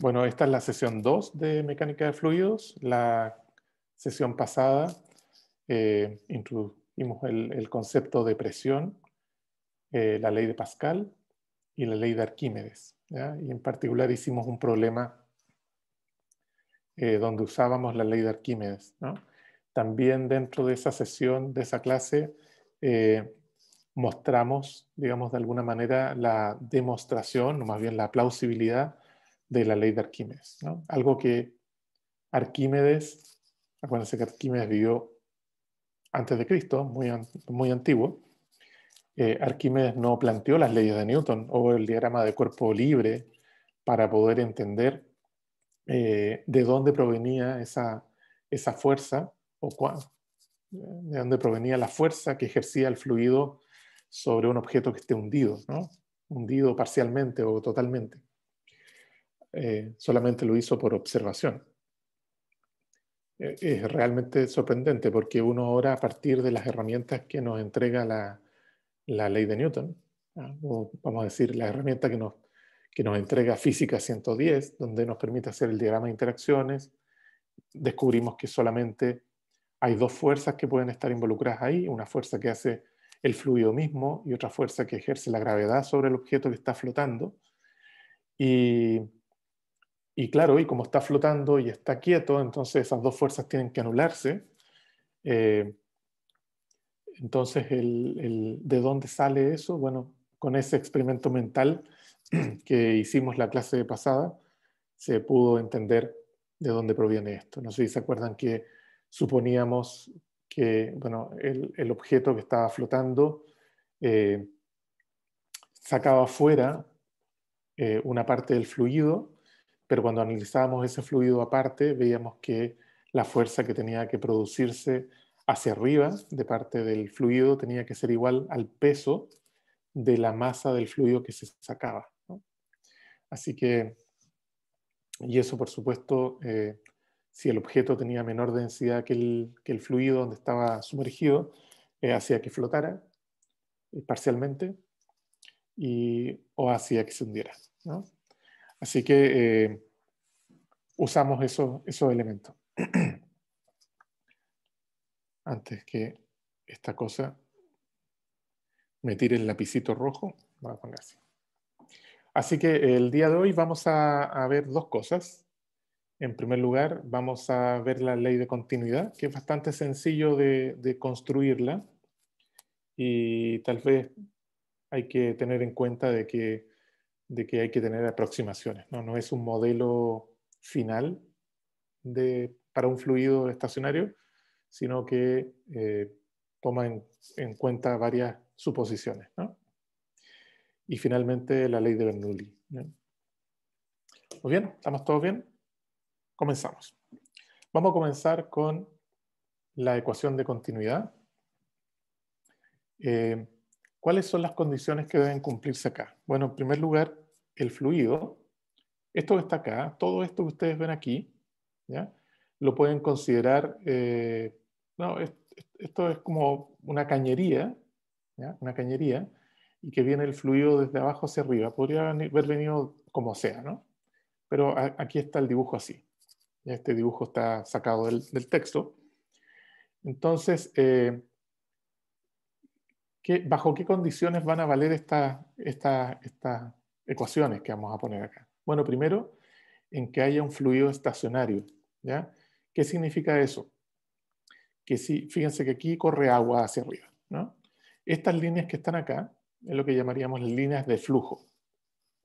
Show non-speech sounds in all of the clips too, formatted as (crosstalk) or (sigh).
Bueno, esta es la sesión 2 de Mecánica de Fluidos. La sesión pasada eh, introdujimos el, concepto de presión, eh, la ley de Pascal y la ley de Arquímedes. Y en particular hicimos un problema eh, donde usábamos la ley de Arquímedes. También dentro de esa sesión, de esa clase, eh, mostramos, digamos, de alguna manera la demostración, o más bien la plausibilidad, de la ley de Arquímedes. Algo que Arquímedes, acuérdense que Arquímedes vivió antes de Cristo, muy, muy antiguo, eh, Arquímedes no planteó las leyes de Newton o el diagrama de cuerpo libre para poder entender eh, de dónde provenía esa, esa fuerza o cuándo de dónde provenía la fuerza que ejercía el fluido sobre un objeto que esté hundido, ¿no? hundido parcialmente o totalmente. Eh, solamente lo hizo por observación. Eh, es realmente sorprendente porque uno ahora a partir de las herramientas que nos entrega la, ley de Newton, vamos a decir la herramienta que nos, que nos entrega Física 110, donde nos permite hacer el diagrama de interacciones, descubrimos que solamente hay dos fuerzas que pueden estar involucradas ahí, una fuerza que hace el fluido mismo y otra fuerza que ejerce la gravedad sobre el objeto que está flotando. Y y claro, y como está flotando y está quieto, entonces esas dos fuerzas tienen que anularse. Eh, entonces, ¿de dónde sale eso? Bueno, con ese experimento mental (clears throat) que hicimos la clase pasada, se pudo entender de dónde proviene esto. No sé si se acuerdan que suponíamos que bueno, el, objeto que estaba flotando eh, sacaba fuera eh, una parte del fluido pero cuando analizábamos ese fluido aparte, veíamos que la fuerza que tenía que producirse hacia arriba de parte del fluido tenía que ser igual al peso de la masa del fluido que se sacaba. Así que, y eso por supuesto, eh, si el objeto tenía menor densidad que el, que el fluido donde estaba sumergido, eh, hacía que flotara eh, parcialmente y, o hacía que se hundiera. Así que eh, usamos esos, elementos. (clears throat) Antes que esta cosa me tire el lapicito rojo, a poner así. Así que el día de hoy vamos a, ver dos cosas. En primer lugar, vamos a ver la ley de continuidad, que es bastante sencillo de construirla y tal vez hay que tener en cuenta de que de que hay que tener aproximaciones, no, no es un modelo final de, para un fluido estacionario, sino que eh, toma en, cuenta varias suposiciones. ¿no? Y finalmente la ley de Bernoulli. Muy bien, ¿estamos todos bien? Comenzamos. Vamos a comenzar con la ecuación de continuidad. Eh, ¿Cuáles son las condiciones que deben cumplirse acá? Bueno, en primer lugar, el fluido. Esto que está acá, todo esto que ustedes ven aquí, ¿ya? lo pueden considerar, eh, no, esto es como una cañería, una cañería, y que viene el fluido desde abajo hacia arriba. Podría haber venido como sea, ¿no? Pero aquí está el dibujo así. Este dibujo está sacado del, texto. Entonces, eh, ¿Bajo qué condiciones van a valer estas ecuaciones que vamos a poner acá? Bueno, primero, en que haya un fluido estacionario. ¿ya? ¿Qué significa eso? Que si, fíjense que aquí corre agua hacia arriba. Estas líneas que están acá es lo que llamaríamos líneas de flujo.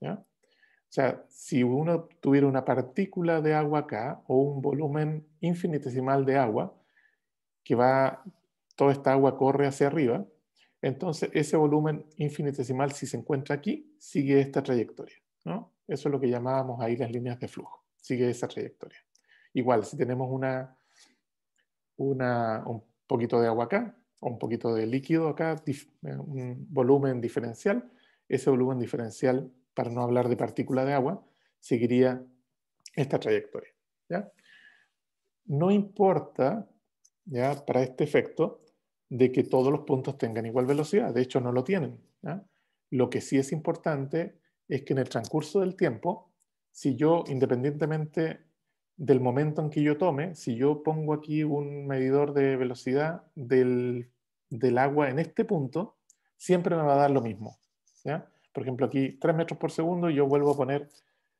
¿ya? O sea, si uno tuviera una partícula de agua acá o un volumen infinitesimal de agua, que va, toda esta agua corre hacia arriba, entonces, ese volumen infinitesimal, si se encuentra aquí, sigue esta trayectoria. ¿no? Eso es lo que llamábamos ahí las líneas de flujo. Sigue esa trayectoria. Igual, si tenemos una, un poquito de agua acá, un poquito de líquido acá, eh, un volumen diferencial, ese volumen diferencial, para no hablar de partícula de agua, seguiría esta trayectoria. ¿ya? No importa, ¿ya? para este efecto, de que todos los puntos tengan igual velocidad. De hecho, no lo tienen. Lo que sí es importante es que en el transcurso del tiempo, si yo, independientemente del momento en que yo tome, si yo pongo aquí un medidor de velocidad del, agua en este punto, siempre me va a dar lo mismo. Por ejemplo, aquí 3 metros por segundo, yo vuelvo a poner,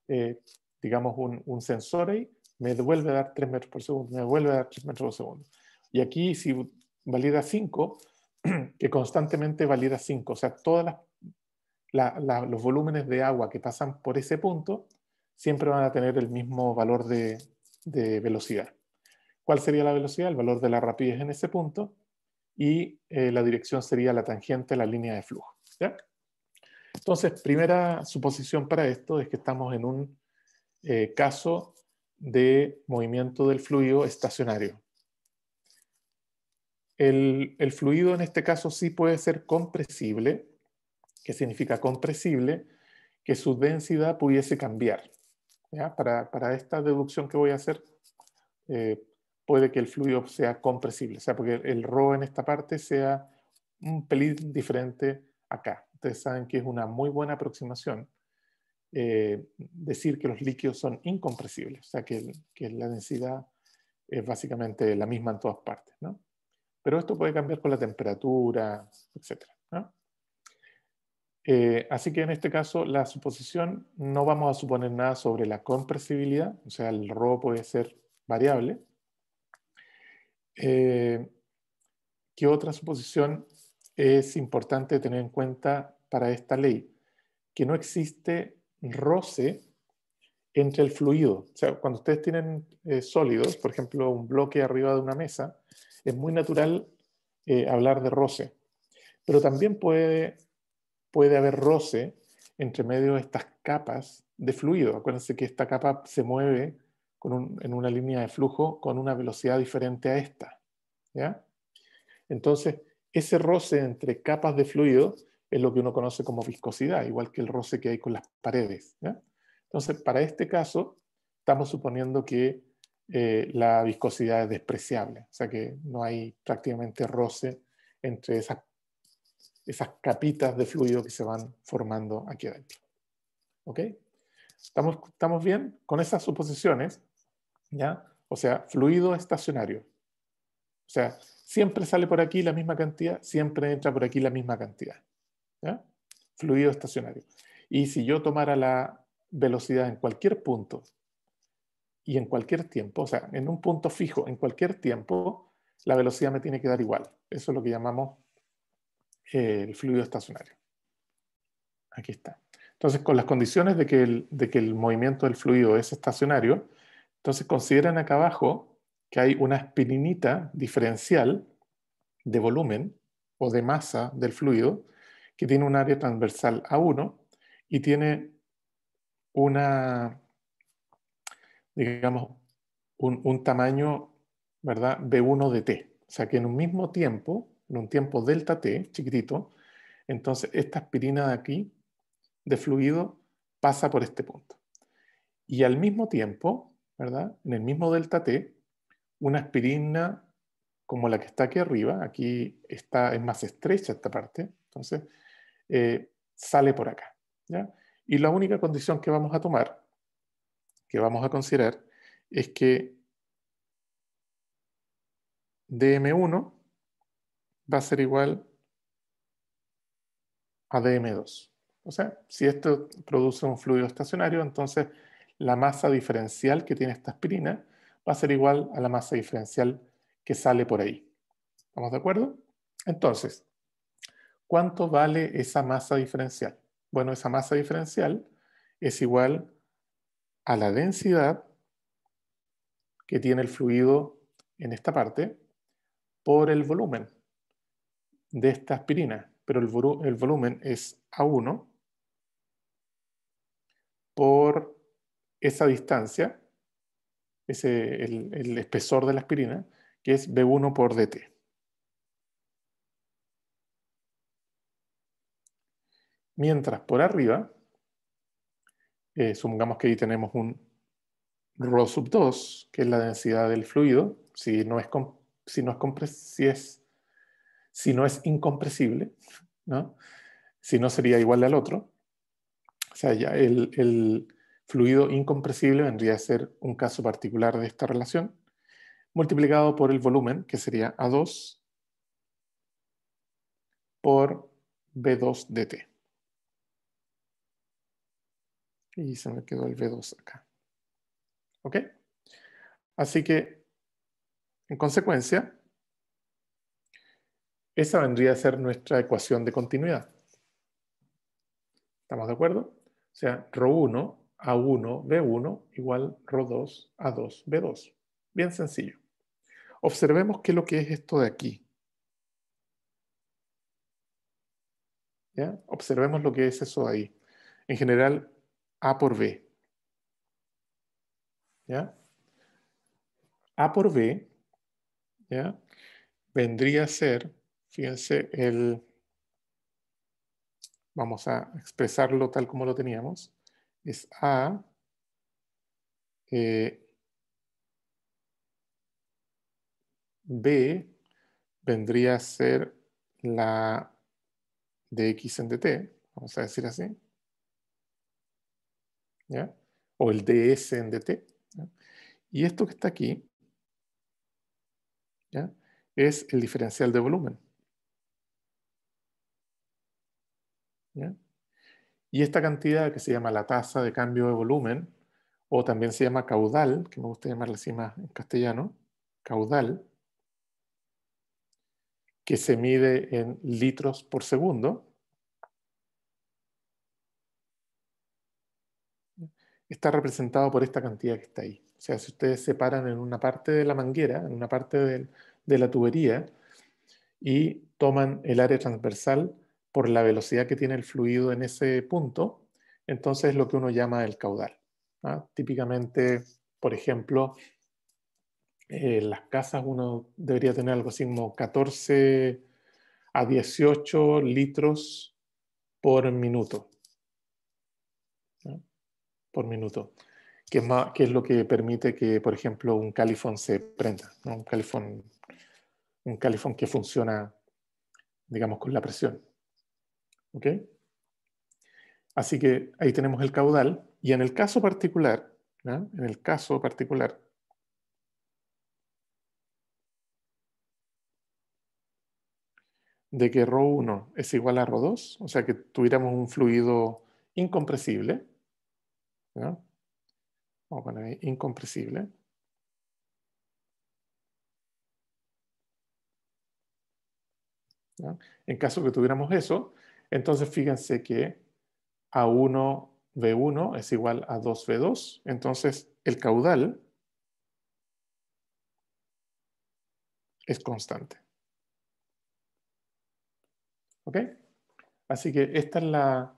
eh, digamos, un, un sensor ahí, me vuelve a dar 3 metros por segundo, me vuelve a dar 3 metros por segundo. Y aquí, si valida 5, (clears throat) que constantemente valida 5. O sea, todos los volúmenes de agua que pasan por ese punto siempre van a tener el mismo valor de, velocidad. ¿Cuál sería la velocidad? El valor de la rapidez en ese punto y eh, la dirección sería la tangente a la línea de flujo. Entonces, primera suposición para esto es que estamos en un eh, caso de movimiento del fluido estacionario. El, fluido en este caso sí puede ser compresible, que significa compresible, que su densidad pudiese cambiar. Para, esta deducción que voy a hacer, eh, puede que el fluido sea compresible, o sea, porque el, rho en esta parte sea un pelín diferente acá. Ustedes saben que es una muy buena aproximación eh, decir que los líquidos son incompresibles, o sea, que, que la densidad es básicamente la misma en todas partes. ¿no? pero esto puede cambiar con la temperatura, etc. Eh, así que en este caso, la suposición no vamos a suponer nada sobre la compresibilidad, o sea, el robo puede ser variable. Eh, ¿Qué otra suposición es importante tener en cuenta para esta ley? Que no existe roce entre el fluido. O sea, cuando ustedes tienen eh, sólidos, por ejemplo, un bloque arriba de una mesa, es muy natural eh, hablar de roce, pero también puede, puede haber roce entre medio de estas capas de fluido. Acuérdense que esta capa se mueve en una línea de flujo con una velocidad diferente a esta. Entonces, ese roce entre capas de fluido es lo que uno conoce como viscosidad, igual que el roce que hay con las paredes. Entonces, para este caso, estamos suponiendo que eh, la viscosidad es despreciable, o sea que no hay prácticamente roce entre esas, esas capitas de fluido que se van formando aquí adentro. ¿Ok? ¿Estamos, estamos bien con esas suposiciones? ¿Ya? O sea, fluido estacionario. O sea, siempre sale por aquí la misma cantidad, siempre entra por aquí la misma cantidad. Fluido estacionario. Y si yo tomara la velocidad en cualquier punto y en cualquier tiempo, o sea, en un punto fijo, en cualquier tiempo, la velocidad me tiene que dar igual. Eso es lo que llamamos eh, el fluido estacionario. Aquí está. Entonces, con las condiciones de que, el, de que el movimiento del fluido es estacionario, entonces consideran acá abajo que hay una espirinita diferencial de volumen o de masa del fluido que tiene un área transversal a 1 y tiene una digamos, un, un tamaño, ¿verdad?, B1 de T. O sea que en un mismo tiempo, en un tiempo delta T, chiquitito, entonces esta aspirina de aquí, de fluido, pasa por este punto. Y al mismo tiempo, ¿verdad? En el mismo delta T, una aspirina como la que está aquí arriba, aquí está, es más estrecha esta parte, entonces eh, sale por acá. ¿ya? Y la única condición que vamos a tomar que vamos a considerar es que dm1 va a ser igual a dm2. O sea, si esto produce un fluido estacionario, entonces la masa diferencial que tiene esta aspirina va a ser igual a la masa diferencial que sale por ahí. ¿Estamos de acuerdo? Entonces, ¿cuánto vale esa masa diferencial? Bueno, esa masa diferencial es igual a la densidad que tiene el fluido en esta parte por el volumen de esta aspirina, pero el, volumen es A1 por esa distancia, ese, el, el espesor de la aspirina, que es B1 por DT. Mientras por arriba eh, supongamos que ahí tenemos un Rho sub 2, que es la densidad del fluido, si no es, si no si no es incompresible, si no sería igual al otro. O sea, ya el, el fluido incompresible vendría a ser un caso particular de esta relación, multiplicado por el volumen, que sería A2, por B2 dt. y se me quedó el B2 acá. ¿Ok? Así que, en consecuencia, esa vendría a ser nuestra ecuación de continuidad. ¿Estamos de acuerdo? O sea, rho 1 a1 b1 igual rho 2 a2 b2. Bien sencillo. Observemos qué es lo que es esto de aquí. ¿Ya? Observemos lo que es eso de ahí. En general, a por B. ¿Ya? A por B, ¿ya? Vendría a ser, fíjense, el... Vamos a expresarlo tal como lo teníamos. Es A eh, B vendría a ser la de X en DT, vamos a decir así o el DS en DT. Y esto que está aquí es el diferencial de volumen. Y esta cantidad que se llama la tasa de cambio de volumen, o también se llama caudal, que me gusta llamarla así más en castellano, caudal, que se mide en litros por segundo, está representado por esta cantidad que está ahí. O sea, si ustedes separan en una parte de la manguera, en una parte de, la tubería, y toman el área transversal por la velocidad que tiene el fluido en ese punto, entonces es lo que uno llama el caudal. ¿ah? Típicamente, por ejemplo, eh, en las casas uno debería tener algo así como 14 a 18 litros por minuto por minuto, que es, lo que permite que, por ejemplo, un califón se prenda, un, califón, que funciona, digamos, con la presión. Así que ahí tenemos el caudal y en el caso particular, en el caso particular, de que ρ1 es igual a ρ2, o sea que tuviéramos un fluido incompresible, Vamos a poner ahí, incompresible. En caso que tuviéramos eso, entonces fíjense que A1V1 es igual a 2V2, entonces el caudal es constante. ¿Ok? Así que esta es la,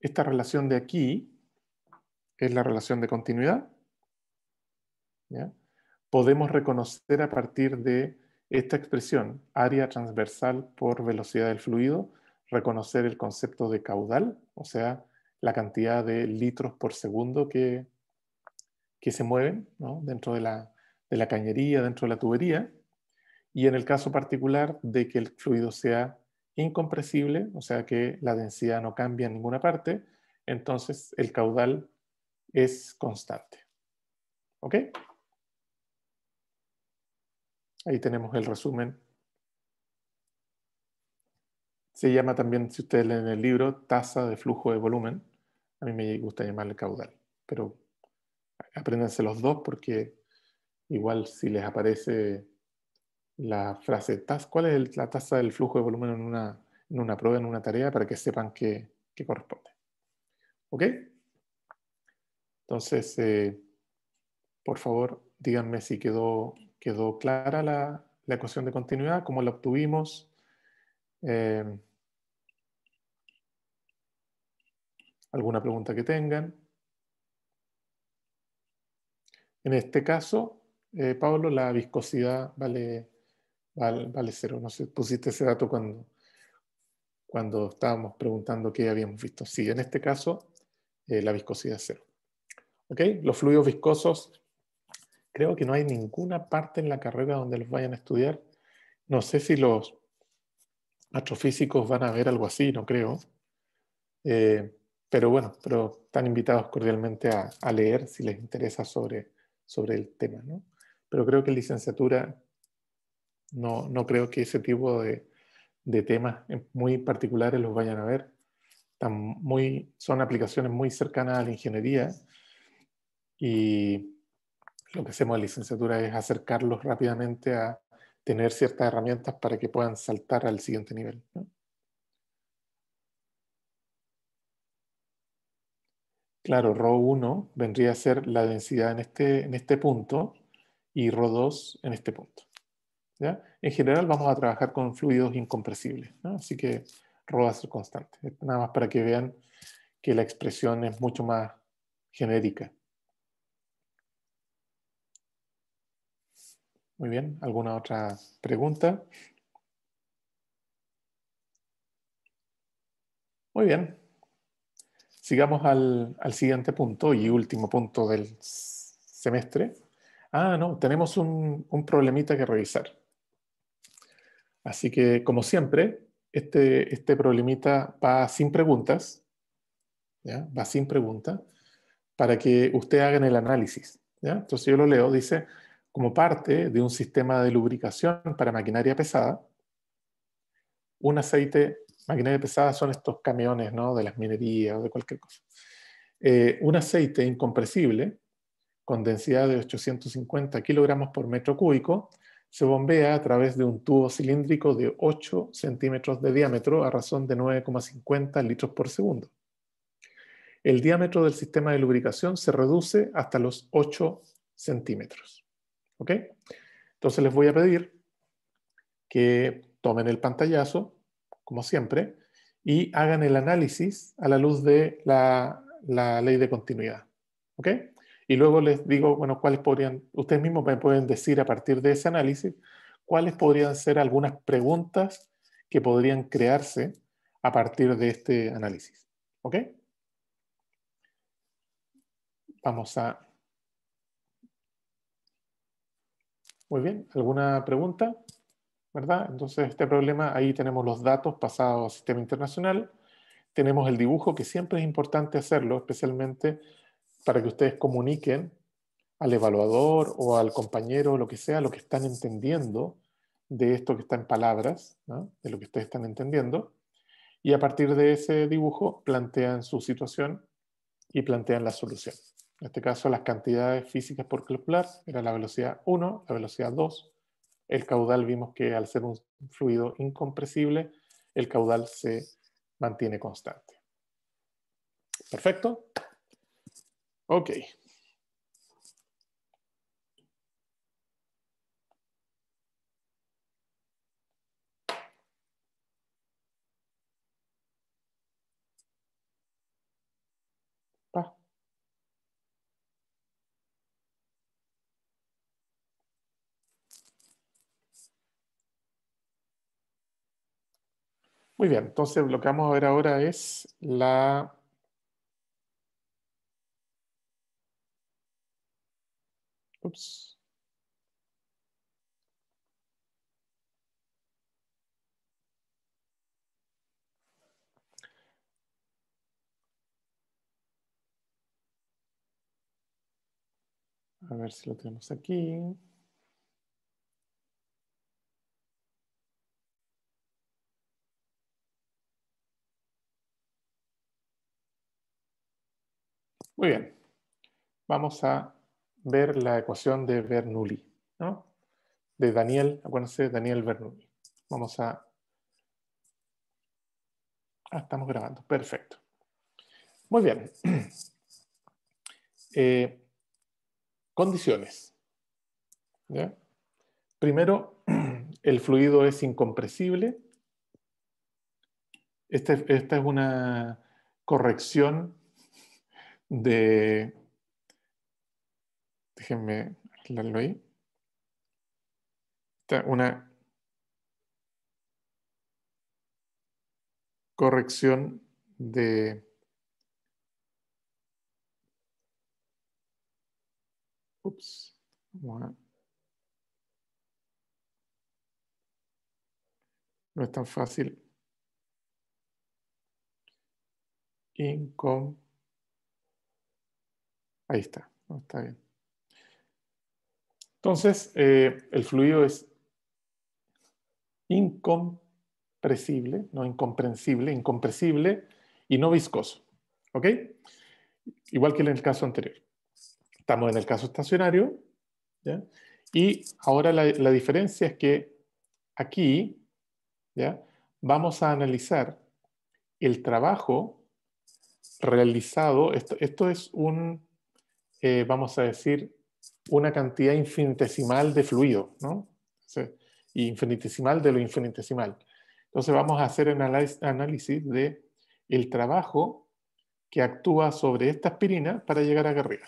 esta relación de aquí es la relación de continuidad. Podemos reconocer a partir de esta expresión, área transversal por velocidad del fluido, reconocer el concepto de caudal, o sea, la cantidad de litros por segundo que, que se mueven dentro de la, de la cañería, dentro de la tubería. Y en el caso particular de que el fluido sea incompresible, o sea que la densidad no cambia en ninguna parte, entonces el caudal es constante. ¿Ok? Ahí tenemos el resumen. Se llama también, si ustedes leen el libro, tasa de flujo de volumen. A mí me gusta llamarle caudal, pero apréndanse los dos porque igual si les aparece la frase, ¿cuál es la tasa del flujo de volumen en una, prueba, en una tarea, para que sepan que corresponde? ¿Ok? Entonces, eh, por favor, díganme si quedó, quedó clara la, ecuación de continuidad, cómo la obtuvimos. Eh, alguna pregunta que tengan. En este caso, eh, Pablo, la viscosidad vale, vale, cero. No sé, pusiste ese dato cuando, cuando estábamos preguntando qué habíamos visto. Sí, en este caso, la viscosidad es cero. Los fluidos viscosos, creo que no hay ninguna parte en la carrera donde los vayan a estudiar. No sé si los astrofísicos van a ver algo así, no creo. Eh, pero bueno, pero están invitados cordialmente a, leer si les interesa sobre, sobre el tema. ¿no? Pero creo que en licenciatura no, no creo que ese tipo de, de temas muy particulares los vayan a ver. son aplicaciones muy cercanas a la ingeniería y lo que hacemos en licenciatura es acercarlos rápidamente a tener ciertas herramientas para que puedan saltar al siguiente nivel. Claro, Rho 1 vendría a ser la densidad en este, en este punto y Rho 2 en este punto. ¿ya? En general vamos a trabajar con fluidos incompresibles, así que Rho va a ser constante. Nada más para que vean que la expresión es mucho más genérica. Muy bien, ¿alguna otra pregunta? Muy bien. Sigamos al, siguiente punto y último punto del semestre. Ah, no, tenemos un, problemita que revisar. Así que, como siempre, este, este problemita va sin preguntas, va sin pregunta, para que usted haga el análisis. Entonces yo lo leo, dice, como parte de un sistema de lubricación para maquinaria pesada. Un aceite, maquinaria pesada son estos camiones ¿no? de las minerías o de cualquier cosa. Eh, un aceite incompresible con densidad de 850 kilogramos por metro cúbico se bombea a través de un tubo cilíndrico de 8 centímetros de diámetro a razón de 9,50 litros por segundo. El diámetro del sistema de lubricación se reduce hasta los 8 centímetros. ¿Ok? Entonces les voy a pedir que tomen el pantallazo, como siempre, y hagan el análisis a la luz de la, ley de continuidad. ¿Ok? Y luego les digo, bueno, cuáles podrían, ustedes mismos me pueden decir a partir de ese análisis, cuáles podrían ser algunas preguntas que podrían crearse a partir de este análisis. ¿Ok? Vamos a Muy bien, ¿alguna pregunta? ¿Verdad? Entonces, este problema, ahí tenemos los datos pasados al sistema internacional, tenemos el dibujo, que siempre es importante hacerlo, especialmente para que ustedes comuniquen al evaluador o al compañero, lo que sea, lo que están entendiendo de esto que está en palabras, de lo que ustedes están entendiendo, y a partir de ese dibujo plantean su situación y plantean la solución. En este caso, las cantidades físicas por calcular era la velocidad 1, la velocidad 2. El caudal vimos que al ser un fluido incompresible, el caudal se mantiene constante. Perfecto. Ok, Muy bien, entonces lo que vamos a ver ahora es la... A ver si lo tenemos aquí. Muy bien. Vamos a ver la ecuación de Bernoulli, ¿no? De Daniel, acuérdense, Daniel Bernoulli. Vamos a... Ah, estamos grabando. Perfecto. Muy bien. (clears throat) Eh, condiciones. Primero, (clears throat) el fluido es incompresible. Este, esta es una corrección de... Déjenme arreglarlo ahí. Está una corrección de... Ups. No es tan fácil. Incom Ahí está, está bien. Entonces, eh, el fluido es incompresible, no incomprensible, incompresible y no viscoso. ¿Ok? Igual que en el caso anterior. Estamos en el caso estacionario. ¿ya? Y ahora la, diferencia es que aquí ¿ya? vamos a analizar el trabajo realizado. esto es un eh, vamos a decir, una cantidad infinitesimal de fluido, ¿no? infinitesimal de lo infinitesimal. Entonces vamos a hacer un análisis de el trabajo que actúa sobre esta aspirina para llegar a Garriga.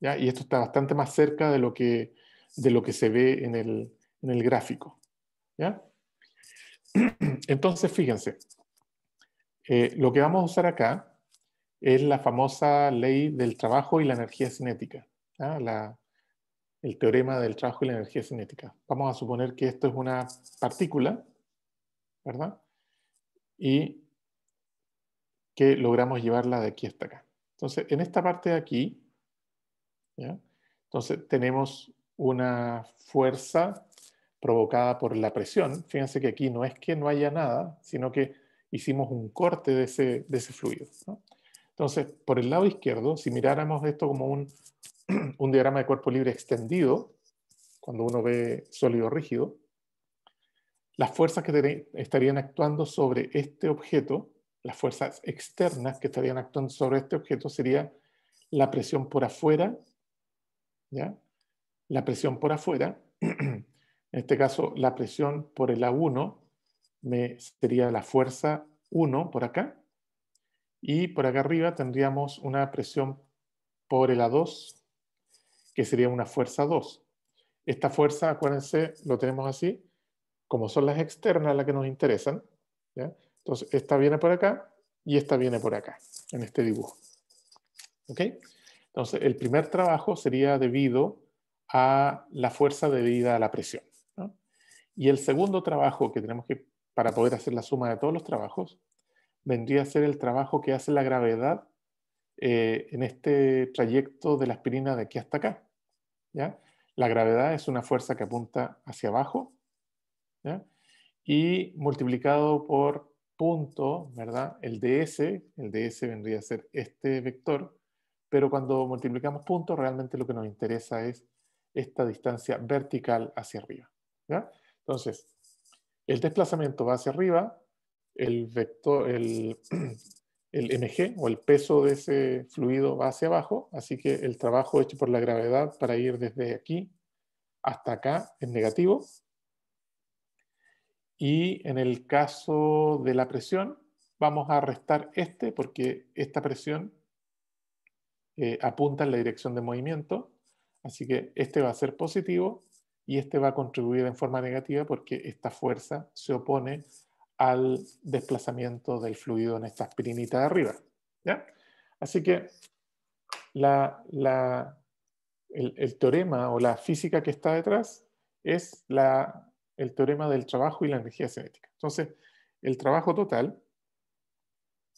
Y esto está bastante más cerca de lo que, de lo que se ve en el, gráfico. (clears throat) Entonces, fíjense, eh, lo que vamos a usar acá es la famosa ley del trabajo y la energía cinética, ¿ah? el teorema del trabajo y la energía cinética. Vamos a suponer que esto es una partícula, ¿verdad? Y que logramos llevarla de aquí hasta acá. Entonces, en esta parte de aquí, entonces tenemos una fuerza provocada por la presión. Fíjense que aquí no es que no haya nada, sino que hicimos un corte de ese, de ese fluido. ¿no? Entonces, por el lado izquierdo, si miráramos esto como un, (clears throat) diagrama de cuerpo libre extendido, cuando uno ve sólido rígido, las fuerzas que estarían actuando sobre este objeto, las fuerzas externas que estarían actuando sobre este objeto sería la presión por afuera, ¿ya? La presión por afuera, (clears throat) en este caso la presión por el A1 me, sería la fuerza 1 por acá, y por acá arriba tendríamos una presión por el A2, que sería una fuerza 2. Esta fuerza, acuérdense, lo tenemos así, como son las externas las que nos interesan. Entonces, esta viene por acá y esta viene por acá, en este dibujo. ¿Ok? Entonces, el primer trabajo sería debido a la fuerza debida a la presión. Y el segundo trabajo que tenemos que, para poder hacer la suma de todos los trabajos, vendría a ser el trabajo que hace la gravedad eh, en este trayecto de la aspirina de aquí hasta acá. ¿ya? La gravedad es una fuerza que apunta hacia abajo y multiplicado por punto, ¿verdad? El ds, el ds vendría a ser este vector, pero cuando multiplicamos puntos realmente lo que nos interesa es esta distancia vertical hacia arriba. Entonces, el desplazamiento va hacia arriba, el vector, el, (clears throat) mg o el peso de ese fluido va hacia abajo, así que el trabajo hecho por la gravedad para ir desde aquí hasta acá es negativo. Y en el caso de la presión, vamos a restar este porque esta presión eh, apunta en la dirección de movimiento, así que este va a ser positivo y este va a contribuir en forma negativa porque esta fuerza se opone al desplazamiento del fluido en esta aspirinita de arriba. Así que el, teorema o la física que está detrás es el teorema del trabajo y la energía cinética. Entonces, el trabajo total,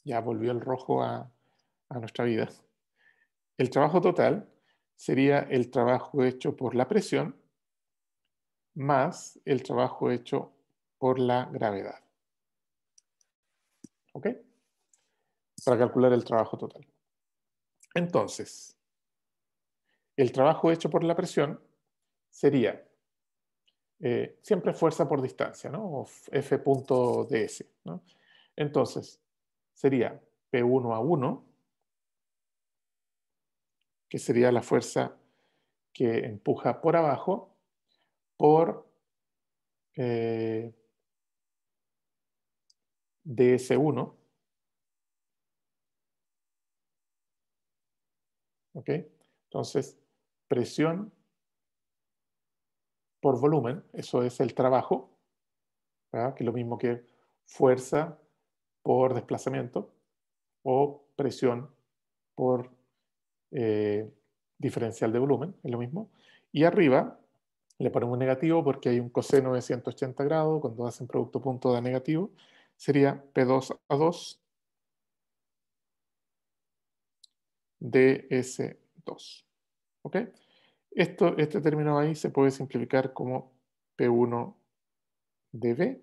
ya volvió el rojo a nuestra vida, el trabajo total sería el trabajo hecho por la presión más el trabajo hecho por la gravedad. ¿Ok? Para calcular el trabajo total. Entonces, el trabajo hecho por la presión sería eh, siempre fuerza por distancia, ¿no? O F punto ¿no? Entonces, sería P1 a 1, que sería la fuerza que empuja por abajo, por eh, de S1. ¿Ok? Entonces, presión por volumen, eso es el trabajo, que es lo mismo que fuerza por desplazamiento o presión por eh, diferencial de volumen, es lo mismo. Y arriba le ponemos un negativo porque hay un coseno de 180 grados, cuando hacen producto punto da negativo, sería P2 A2 DS2. ¿Ok? Esto, este término ahí se puede simplificar como P1 dB,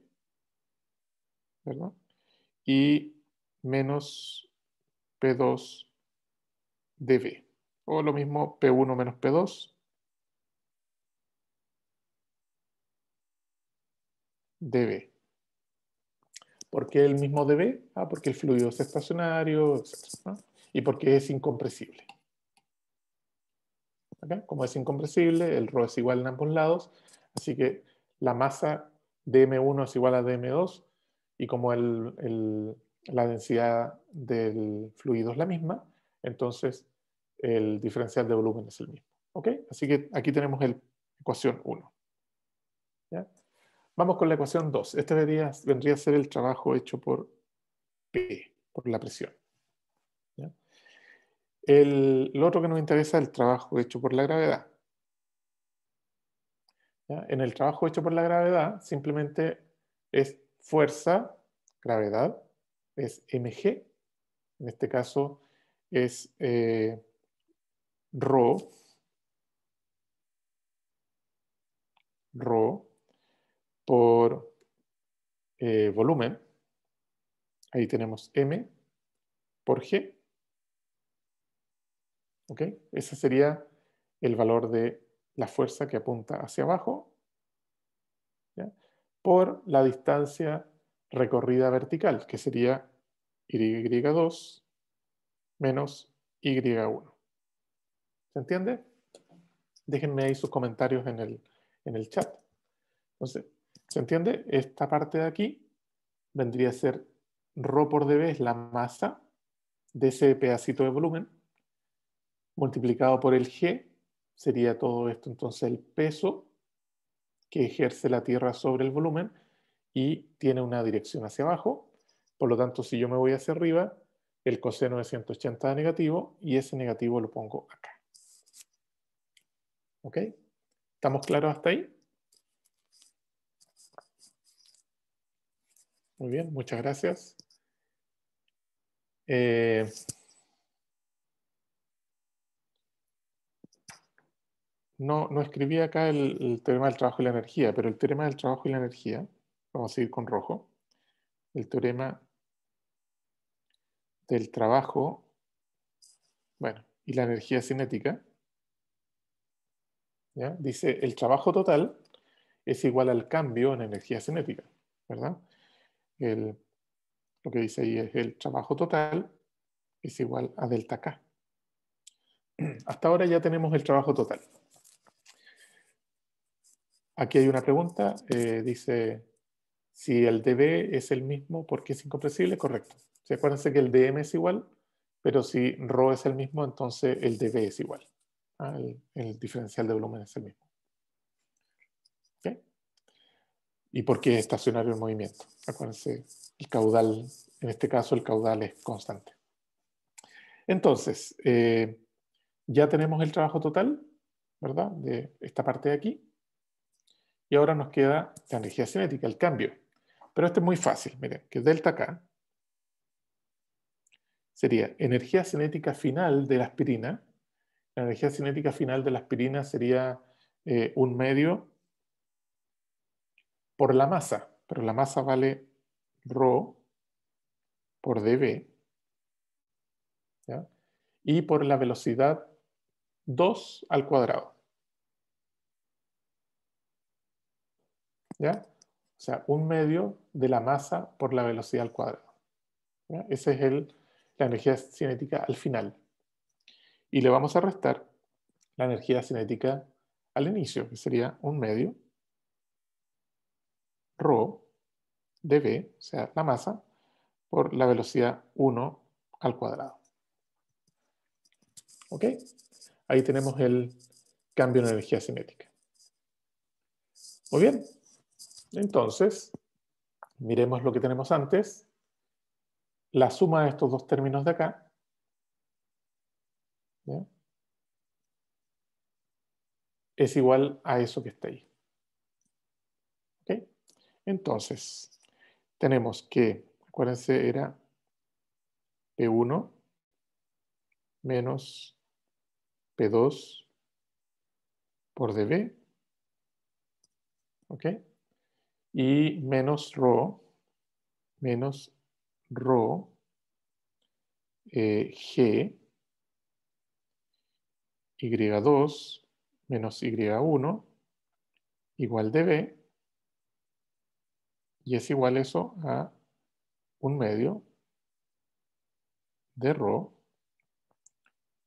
¿verdad? Y menos P2 dB. O lo mismo P1 menos P2 dB. ¿Por qué el mismo dB? Ah, porque el fluido es estacionario, etc. Y porque es incompresible. Como es incompresible, el ro es igual en ambos lados, así que la masa dm1 es igual a dm2, y como la densidad del fluido es la misma, entonces el diferencial de volumen es el mismo. Así que aquí tenemos la ecuación 1. Vamos con la ecuación 2. Este vendría, vendría a ser el trabajo hecho por P, por la presión. El, lo otro que nos interesa es el trabajo hecho por la gravedad. En el trabajo hecho por la gravedad, simplemente es fuerza, gravedad, es mg, en este caso es eh, rho, rho, por eh, volumen. Ahí tenemos M por G. ¿Ok? Ese sería el valor de la fuerza que apunta hacia abajo por la distancia recorrida vertical, que sería Y2 menos Y1. ¿Se entiende? Déjenme ahí sus comentarios en el, en el chat. Entonces, ¿Se entiende? Esta parte de aquí vendría a ser rho por dB es la masa de ese pedacito de volumen, multiplicado por el G, sería todo esto entonces el peso que ejerce la Tierra sobre el volumen y tiene una dirección hacia abajo. Por lo tanto, si yo me voy hacia arriba, el coseno de 180 es negativo y ese negativo lo pongo acá. ¿Ok? ¿Estamos claros hasta ahí? Muy bien, muchas gracias. Eh, no, no escribí acá el, teorema del trabajo y la energía, pero el teorema del trabajo y la energía, vamos a seguir con rojo, el teorema del trabajo, bueno, y la energía cinética, ¿ya? dice el trabajo total es igual al cambio en energía cinética, ¿verdad? el, lo que dice ahí es el trabajo total es igual a delta K. (clears throat) Hasta ahora ya tenemos el trabajo total. Aquí hay una pregunta, eh, dice, si el DB es el mismo, ¿por qué es incompresible? Correcto. acuérdense que el DM es igual, pero si ρ es el mismo, entonces el DB es igual. ¿ah? el diferencial de volumen es el mismo. y por qué es estacionario el movimiento. Acuérdense, el caudal, en este caso el caudal es constante. Entonces, eh, ya tenemos el trabajo total, ¿verdad? De esta parte de aquí. Y ahora nos queda la energía cinética, el cambio. Pero este es muy fácil, miren, que delta K sería energía cinética final de la aspirina. La energía cinética final de la aspirina sería eh, un medio por la masa, pero la masa vale ρ por dB y por la velocidad 2 al cuadrado. ¿Ya? O sea, un medio de la masa por la velocidad al cuadrado. Esa es el, la energía cinética al final. Y le vamos a restar la energía cinética al inicio, que sería un medio rho de V, o sea, la masa, por la velocidad 1 al cuadrado. ¿Ok? Ahí tenemos el cambio en energía cinética. Muy bien. Entonces, miremos lo que tenemos antes. La suma de estos dos términos de acá. Es igual a eso que está ahí. Entonces, tenemos que, acuérdense, era P1 menos P2 por dB, ¿ok? Y menos rho, menos rho eh, G, Y2 menos Y1 igual dB, y es igual eso a un medio de rho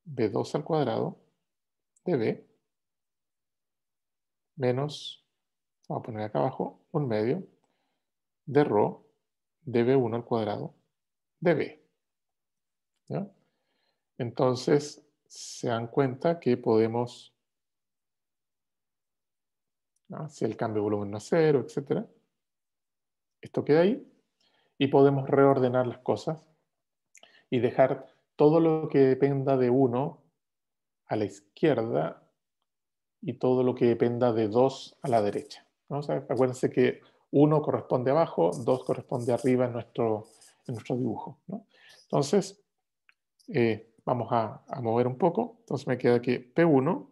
b2 al cuadrado de b menos, vamos a poner acá abajo, un medio de rho de b1 al cuadrado de b. Entonces, se dan cuenta que podemos, si el cambio de volumen no es cero, etc., esto queda ahí y podemos reordenar las cosas y dejar todo lo que dependa de 1 a la izquierda y todo lo que dependa de 2 a la derecha. acuérdense que 1 corresponde abajo, 2 corresponde arriba en nuestro, en nuestro dibujo. Entonces, eh, vamos a, a mover un poco. Entonces me queda que P1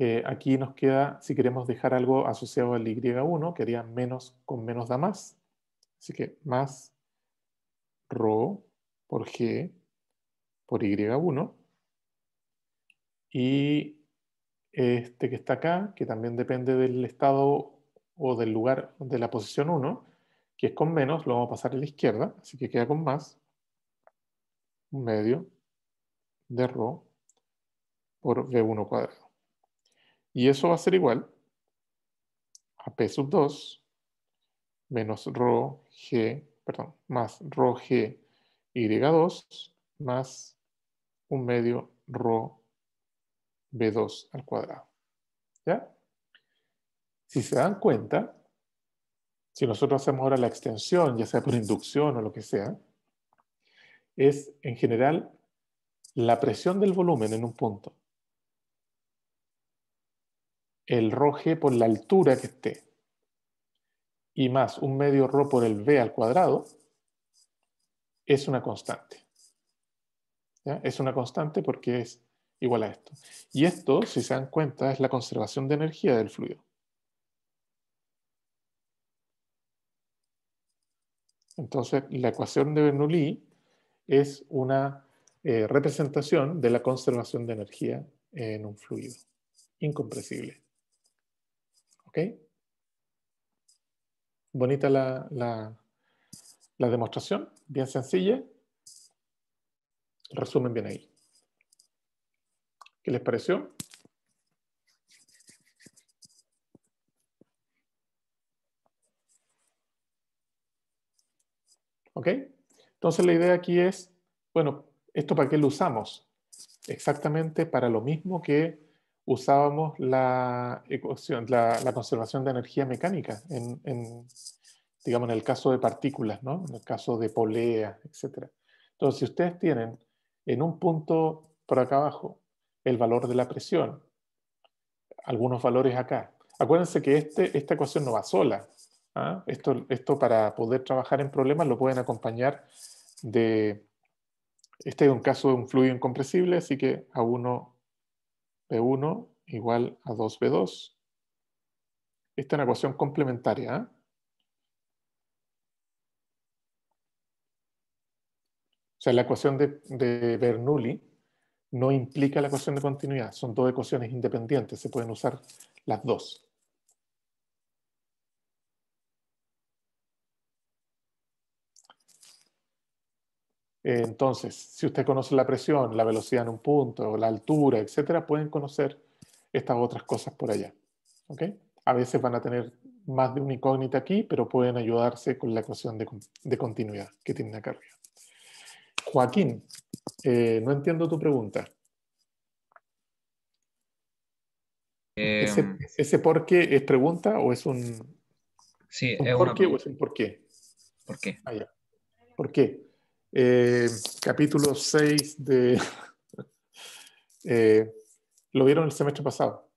eh, aquí nos queda, si queremos dejar algo asociado al Y1, que haría menos con menos da más. Así que más rho por G por Y1. Y este que está acá, que también depende del estado o del lugar de la posición 1, que es con menos, lo vamos a pasar a la izquierda, así que queda con más, medio de rho por v 1 cuadrado. Y eso va a ser igual a P sub 2 menos rho G, perdón, más rho G Y2 más un medio rho B2 al cuadrado. ¿Ya? Si se dan cuenta, si nosotros hacemos ahora la extensión, ya sea por inducción o lo que sea, es en general la presión del volumen en un punto el ρ g por la altura que esté y más un medio ρ por el v al cuadrado es una constante. Es una constante porque es igual a esto. Y esto, si se dan cuenta, es la conservación de energía del fluido. Entonces, la ecuación de Bernoulli es una eh, representación de la conservación de energía en un fluido. Incompresible. ¿Ok? Bonita la, demostración, bien sencilla. resumen bien ahí. ¿Qué les pareció? ¿Ok? Entonces la idea aquí es, bueno, ¿esto para qué lo usamos? Exactamente para lo mismo que usábamos la, ecuación, la, conservación de energía mecánica, en, digamos en el caso de partículas, en el caso de poleas, etc. Entonces, si ustedes tienen en un punto por acá abajo el valor de la presión, algunos valores acá. Acuérdense que este, esta ecuación no va sola. ¿ah? Esto, esto para poder trabajar en problemas lo pueden acompañar de... Este es un caso de un fluido incompresible, así que a uno P1 igual a 2B2. Esta es una ecuación complementaria. ¿eh? O sea, la ecuación de, Bernoulli no implica la ecuación de continuidad. Son dos ecuaciones independientes. Se pueden usar las dos. Eh, entonces, si usted conoce la presión, la velocidad en un punto, la altura, etcétera, pueden conocer estas otras cosas por allá. A veces van a tener más de una incógnita aquí, pero pueden ayudarse con la ecuación de, continuidad que tienen acá arriba. Joaquín, eh, no entiendo tu pregunta. Em, ¿Ese, por qué es pregunta o es un, sí, por qué es un por qué? ¿Por qué? Ah, ¿Por qué? Eh, capítulo 6 de... (laughs) Eh, lo vieron el semestre pasado.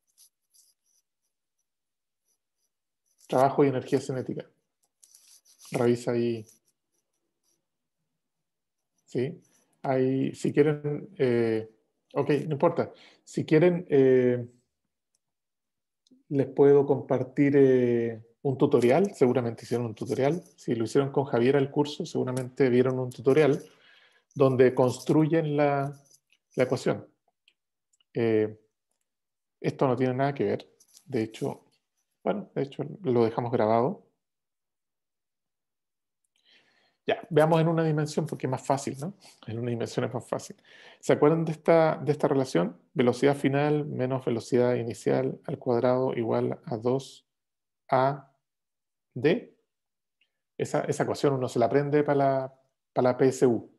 Trabajo y energía cinética. Revisa ahí. ¿Sí? Ahí, si quieren... Eh, ok, no importa. Si quieren, les puedo compartir un tutorial, seguramente hicieron un tutorial. Si lo hicieron con Javier al curso, seguramente vieron un tutorial donde construyen la, ecuación. Eh, esto no tiene nada que ver. De hecho, bueno, de hecho lo dejamos grabado. Ya, veamos en una dimensión porque es más fácil, ¿no? En una dimensión es más fácil. ¿Se acuerdan de de esta relación? Velocidad final menos velocidad inicial al cuadrado igual a 2a de esa, ecuación uno se la aprende para la, PSU.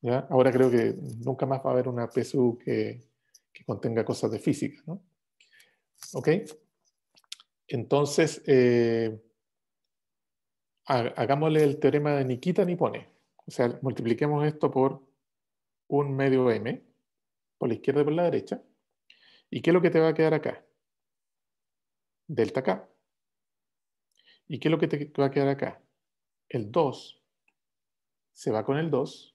¿Ya? Ahora creo que nunca más va a haber una PSU que, contenga cosas de física. ¿Ok? Entonces, eh, hagámosle el teorema de Nikita pone. O sea, multipliquemos esto por un medio m, por la izquierda y por la derecha. ¿Y qué es lo que te va a quedar acá? Delta k. ¿Y qué es lo que te va a quedar acá? El 2 se va con el 2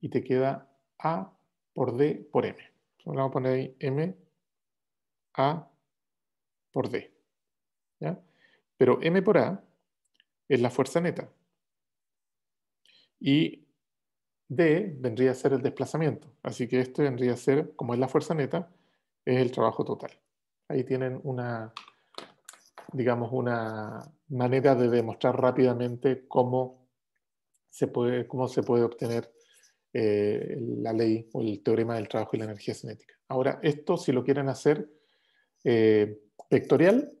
y te queda A por D por M. vamos a poner ahí M, A por D. ¿ya? Pero M por A es la fuerza neta. Y D vendría a ser el desplazamiento. Así que esto vendría a ser, como es la fuerza neta, es el trabajo total. Ahí tienen una, digamos, una manera de demostrar rápidamente cómo se puede, cómo se puede obtener eh, la ley o el teorema del trabajo y la energía cinética. Ahora, esto si lo quieren hacer eh, vectorial,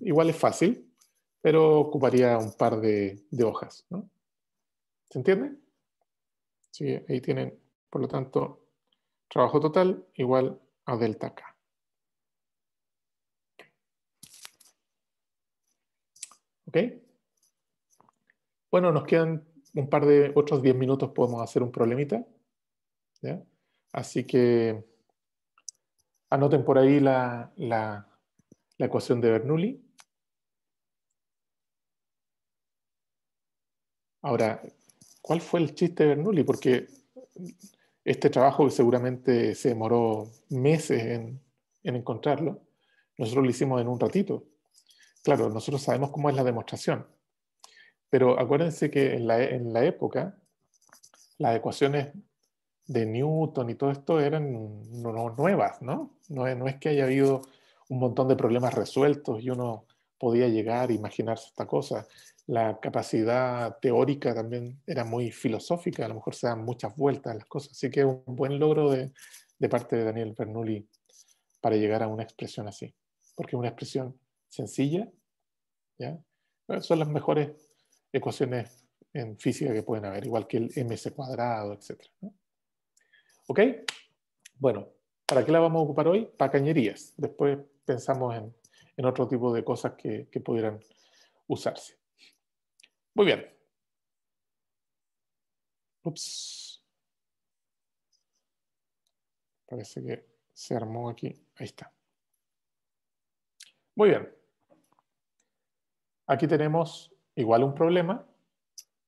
igual es fácil, pero ocuparía un par de, hojas. ¿Se entiende? ahí tienen, por lo tanto, trabajo total igual a delta K. Bueno, nos quedan un par de otros 10 minutos, podemos hacer un problemita. Así que anoten por ahí la, ecuación de Bernoulli. Ahora, ¿cuál fue el chiste de Bernoulli? Porque este trabajo seguramente se demoró meses en encontrarlo. Nosotros lo hicimos en un ratito claro, nosotros sabemos cómo es la demostración, pero acuérdense que en la, en la época las ecuaciones de Newton y todo esto eran nuevas, ¿no? ¿no? No es que haya habido un montón de problemas resueltos y uno podía llegar a e imaginarse esta cosa. La capacidad teórica también era muy filosófica, a lo mejor se dan muchas vueltas a las cosas. Así que un buen logro de, de parte de Daniel Bernoulli para llegar a una expresión así, porque una expresión sencilla. ¿ya? Son las mejores ecuaciones en física que pueden haber, igual que el ms cuadrado, etc. ¿Ok? Bueno, ¿para qué la vamos a ocupar hoy? Para cañerías. Después pensamos en, otro tipo de cosas que, que pudieran usarse. Muy bien. Ups. Parece que se armó aquí. Ahí está. Muy bien aquí tenemos igual un problema,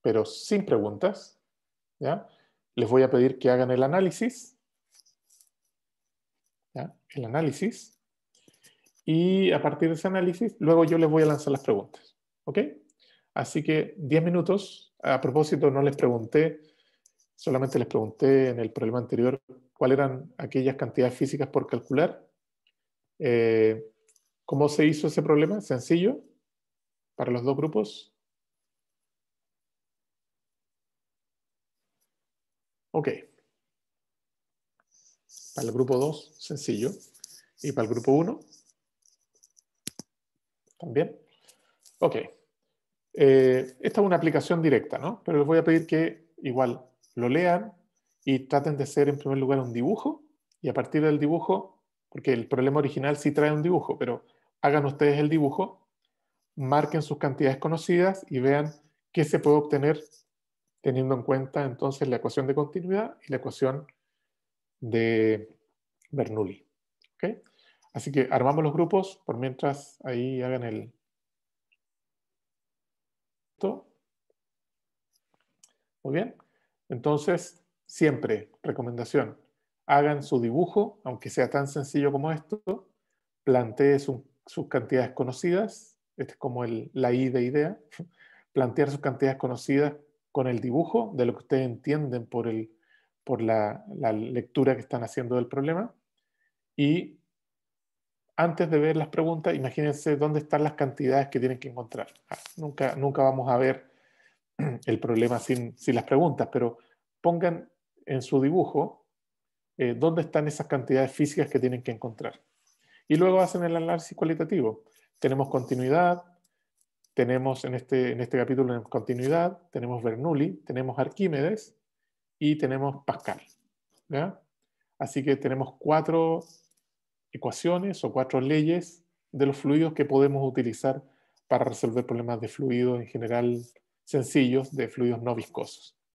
pero sin preguntas. Les voy a pedir que hagan el análisis. El análisis. Y a partir de ese análisis, luego yo les voy a lanzar las preguntas. Así que 10 minutos. A propósito, no les pregunté, solamente les pregunté en el problema anterior cuáles eran aquellas cantidades físicas por calcular. Eh, ¿Cómo se hizo ese problema? Sencillo para los dos grupos? Ok. Para el grupo 2, sencillo. ¿Y para el grupo 1? También. Ok. Eh, esta es una aplicación directa, ¿no? Pero les voy a pedir que igual lo lean y traten de hacer en primer lugar un dibujo y a partir del dibujo, porque el problema original sí trae un dibujo, pero hagan ustedes el dibujo marquen sus cantidades conocidas y vean qué se puede obtener teniendo en cuenta entonces la ecuación de continuidad y la ecuación de Bernoulli. Así que armamos los grupos, por mientras ahí hagan el... Muy bien. Entonces, siempre, recomendación, hagan su dibujo, aunque sea tan sencillo como esto, planteen sus cantidades conocidas, este es como la I de idea, (laughs) plantear sus cantidades conocidas con el dibujo de lo que ustedes entienden por, la, lectura que están haciendo del problema. Y antes de ver las preguntas, imagínense dónde están las cantidades que tienen que encontrar. Ah, nunca, vamos a ver (clears throat) el problema sin, las preguntas, pero pongan en su dibujo eh, dónde están esas cantidades físicas que tienen que encontrar. Y luego hacen el análisis cualitativo tenemos continuidad, tenemos en este, este capítulo continuidad, tenemos Bernoulli, tenemos Arquímedes y tenemos Pascal. Así que tenemos cuatro ecuaciones o cuatro leyes de los fluidos que podemos utilizar para resolver problemas de fluidos en general sencillos, de fluidos no viscosos.